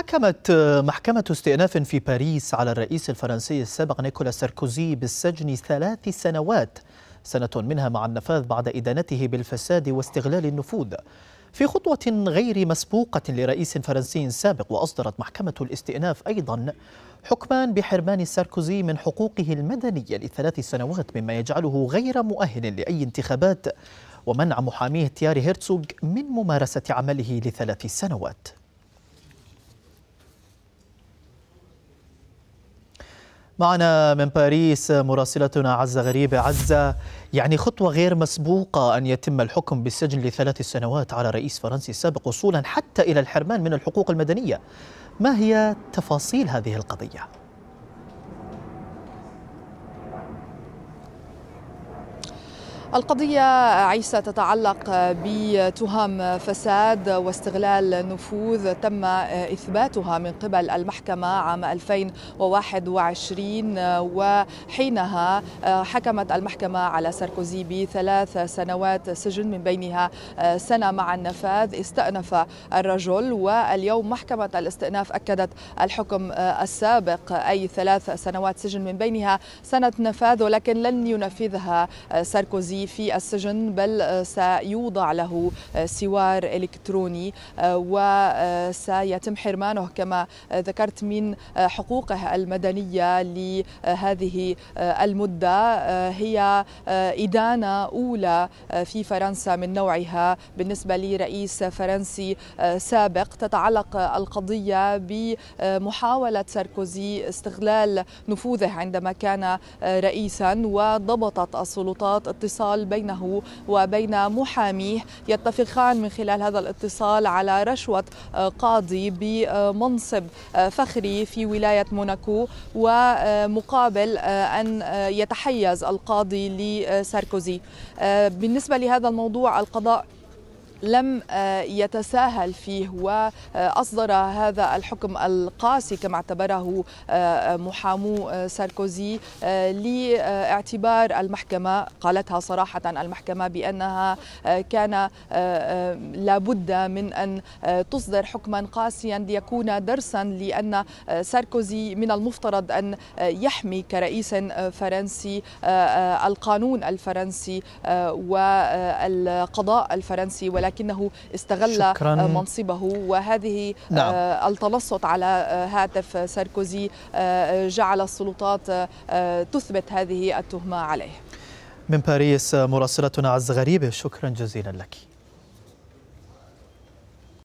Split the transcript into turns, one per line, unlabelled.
حكمت محكمة استئناف في باريس على الرئيس الفرنسي السابق نيكولا ساركوزي بالسجن ثلاث سنوات سنة منها مع النفاذ بعد إدانته بالفساد واستغلال النفوذ في خطوة غير مسبوقة لرئيس فرنسي سابق وأصدرت محكمة الاستئناف أيضا حكمان بحرمان ساركوزي من حقوقه المدنية لثلاث سنوات مما يجعله غير مؤهل لأي انتخابات ومنع محاميه تياري هيرتسوغ من ممارسة عمله لثلاث سنوات معنا من باريس مراسلتنا عزة غريبة عزة يعني خطوة غير مسبوقة أن يتم الحكم بالسجن لثلاث سنوات على رئيس فرنسي السابق وصولا حتى إلى الحرمان من الحقوق المدنية ما هي تفاصيل هذه القضية؟
القضية عيسى تتعلق بتهم فساد واستغلال نفوذ تم إثباتها من قبل المحكمة عام 2021 وحينها حكمت المحكمة على ساركوزي بثلاث سنوات سجن من بينها سنة مع النفاذ استأنف الرجل واليوم محكمة الاستئناف أكدت الحكم السابق أي ثلاث سنوات سجن من بينها سنة نفاذ ولكن لن ينفذها ساركوزي في السجن بل آه، سيوضع له آه، سوار إلكتروني آه، وسيتم حرمانه كما ذكرت من حقوقه المدنية لهذه المدة هي إدانة أولى في فرنسا من نوعها بالنسبة لرئيس فرنسي سابق تتعلق القضية بمحاولة ساركوزي استغلال نفوذه عندما كان رئيسا وضبطت السلطات اتصال اتصال بينه وبين محاميه يتفقان من خلال هذا الاتصال على رشوة آه، قاضي بمنصب آه، فخري في ولاية موناكو ومقابل آه، أن يتحيز القاضي لساركوزي بالنسبة لهذا الموضوع القضاء لم آه، يتساهل فيه وأصدر هذا الحكم القاسي كما اعتبره آه، محامو آه، ساركوزي لاعتبار المحكمة قالتها صراحة المحكمة بأنها كان لابد من أن تصدر حكما قاسيا ليكون درسا لأن ساركوزي من المفترض أن يحمي كرئيس فرنسي القانون الفرنسي والقضاء الفرنسي ولكن ولكنه استغل شكرا. آه، منصبه وهذه نعم. آه، التنصت على آه، هاتف ساركوزي جعل السلطات تثبت هذه التهمة عليه
من باريس مراسلتنا عز غريبة شكرا جزيلا لك